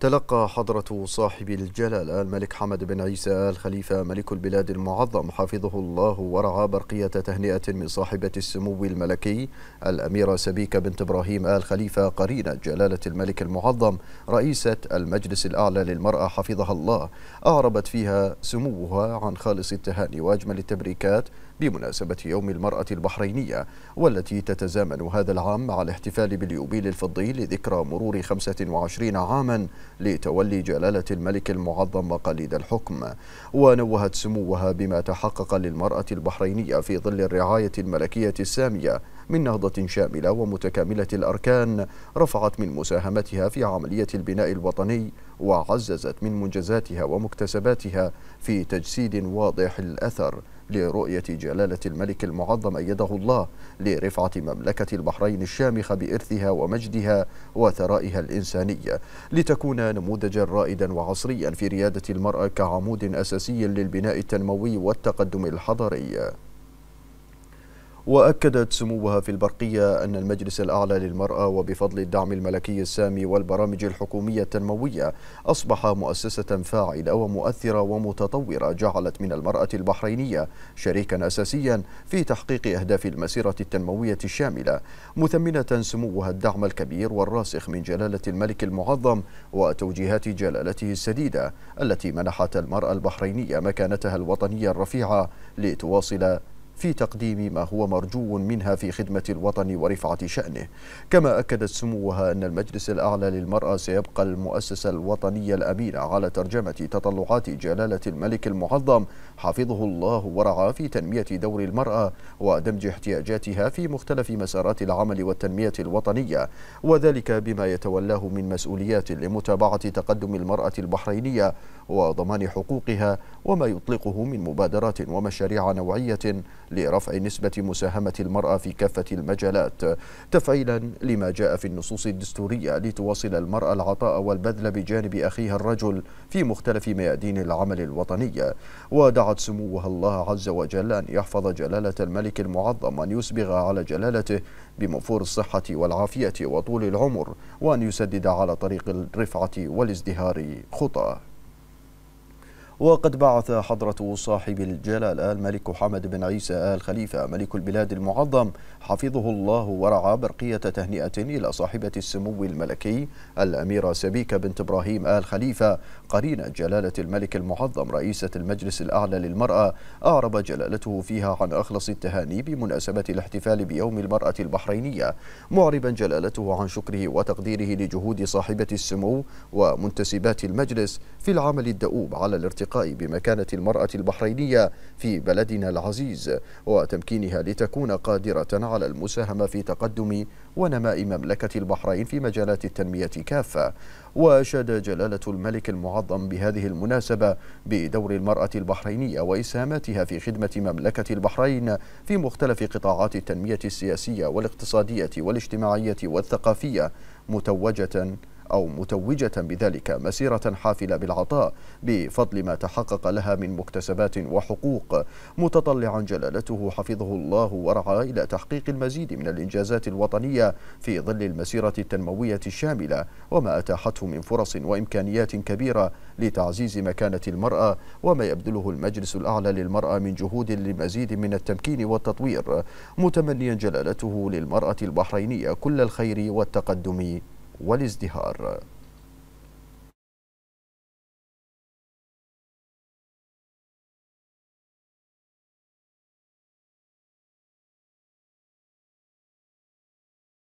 تلقى حضرة صاحب الجلالة الملك حمد بن عيسى الخليفة ملك البلاد المعظم حفظه الله ورعى برقية تهنئة من صاحبة السمو الملكي الأميرة سبيكة بنت إبراهيم آل خليفة قرينة جلالة الملك المعظم رئيسة المجلس الأعلى للمرأة حفظها الله أعربت فيها سموها عن خالص التهاني وأجمل التبريكات بمناسبة يوم المرأة البحرينية والتي تتزامن هذا العام مع الاحتفال باليوبيل الفضي لذكرى مرور 25 عاما لتولي جلالة الملك المعظم مقاليد الحكم ونوهت سموها بما تحقق للمرأة البحرينية في ظل الرعاية الملكية السامية من نهضة شاملة ومتكاملة الأركان رفعت من مساهمتها في عملية البناء الوطني وعززت من منجزاتها ومكتسباتها في تجسيد واضح الأثر لرؤية جلالة الملك المعظم أيده الله لرفعة مملكة البحرين الشامخة بإرثها ومجدها وثرائها الإنسانية لتكون نموذجا رائدا وعصريا في ريادة المرأة كعمود أساسي للبناء التنموي والتقدم الحضري وأكدت سموها في البرقية أن المجلس الأعلى للمرأة وبفضل الدعم الملكي السامي والبرامج الحكومية التنموية أصبح مؤسسة فاعلة ومؤثرة ومتطورة جعلت من المرأة البحرينية شريكا أساسيا في تحقيق أهداف المسيرة التنموية الشاملة مثمنة سموها الدعم الكبير والراسخ من جلالة الملك المعظم وتوجيهات جلالته السديدة التي منحت المرأة البحرينية مكانتها الوطنية الرفيعة لتواصل في تقديم ما هو مرجو منها في خدمة الوطن ورفعة شأنه كما أكدت سموها أن المجلس الأعلى للمرأة سيبقى المؤسسة الوطنية الأمينة على ترجمة تطلعات جلالة الملك المعظم حفظه الله ورعاه في تنمية دور المرأة ودمج احتياجاتها في مختلف مسارات العمل والتنمية الوطنية وذلك بما يتولاه من مسؤوليات لمتابعة تقدم المرأة البحرينية وضمان حقوقها وما يطلقه من مبادرات ومشاريع نوعية لرفع نسبة مساهمة المرأة في كافة المجالات تفعيلا لما جاء في النصوص الدستورية لتواصل المرأة العطاء والبذل بجانب أخيها الرجل في مختلف ميادين العمل الوطني ودعت سموها الله عز وجل أن يحفظ جلالة الملك المعظم أن يسبغ على جلالته بموفور الصحة والعافية وطول العمر وأن يسدد على طريق الرفعة والازدهار خطاه وقد بعث حضرة صاحب الجلالة الملك حمد بن عيسى آل خليفة ملك البلاد المعظم حفظه الله ورعى برقية تهنئة إلى صاحبة السمو الملكي الأميرة سبيكة بنت إبراهيم آل خليفة قرينة جلالة الملك المعظم رئيسة المجلس الأعلى للمرأة أعرب جلالته فيها عن أخلص التهاني بمناسبة الاحتفال بيوم المرأة البحرينية معربا جلالته عن شكره وتقديره لجهود صاحبة السمو ومنتسبات المجلس في العمل الدؤوب على الارتقاء اللقاء بمكانة المرأة البحرينية في بلدنا العزيز وتمكينها لتكون قادرة على المساهمة في تقدم ونماء مملكة البحرين في مجالات التنمية كافة وأشاد جلالة الملك المعظم بهذه المناسبة بدور المرأة البحرينية وإسهاماتها في خدمة مملكة البحرين في مختلف قطاعات التنمية السياسية والاقتصادية والاجتماعية والثقافية متوجة أو متوجة بذلك مسيرة حافلة بالعطاء بفضل ما تحقق لها من مكتسبات وحقوق متطلعا جلالته حفظه الله ورعاه إلى تحقيق المزيد من الإنجازات الوطنية في ظل المسيرة التنموية الشاملة وما أتاحته من فرص وإمكانيات كبيرة لتعزيز مكانة المرأة وما يبذله المجلس الأعلى للمرأة من جهود لمزيد من التمكين والتطوير متمنيا جلالته للمرأة البحرينية كل الخير والتقدم والازدهار